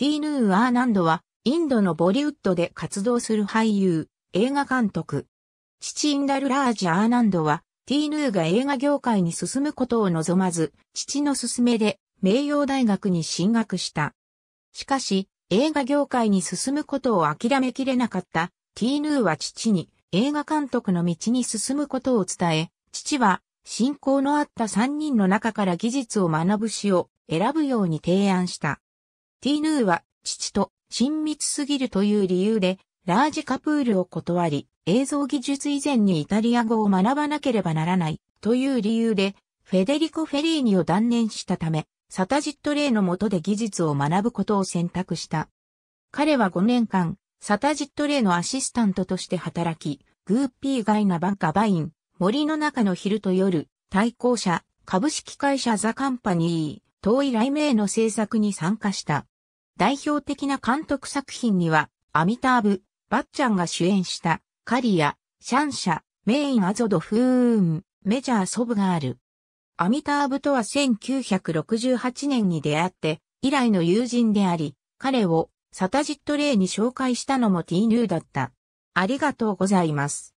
ティーヌー・アーナンドは、インドのボリウッドで活動する俳優、映画監督。父インダル・ラージ・アーナンドは、ティーヌーが映画業界に進むことを望まず、父の勧めで、名誉大学に進学した。しかし、映画業界に進むことを諦めきれなかった、ティーヌーは父に映画監督の道に進むことを伝え、父は、信仰のあった3人の中から技術を学ぶ詩を選ぶように提案した。ティーヌーは父と親密すぎるという理由で、ラージカプールを断り、映像技術以前にイタリア語を学ばなければならないという理由で、フェデリコ・フェリーニを断念したため、サタジット・レイの下で技術を学ぶことを選択した。彼は5年間、サタジット・レイのアシスタントとして働き、グーピーガイナ・バンカ・バイン、森の中の昼と夜、対抗者、株式会社ザ・カンパニー、遠い雷鳴の制作に参加した。代表的な監督作品には、アミターブ、バッチャンが主演した、カリア、シャンシャ、メインアゾドフーン、メジャーソブがある。アミターブとは1968年に出会って、以来の友人であり、彼をサタジット・レイに紹介したのも T ニューだった。ありがとうございます。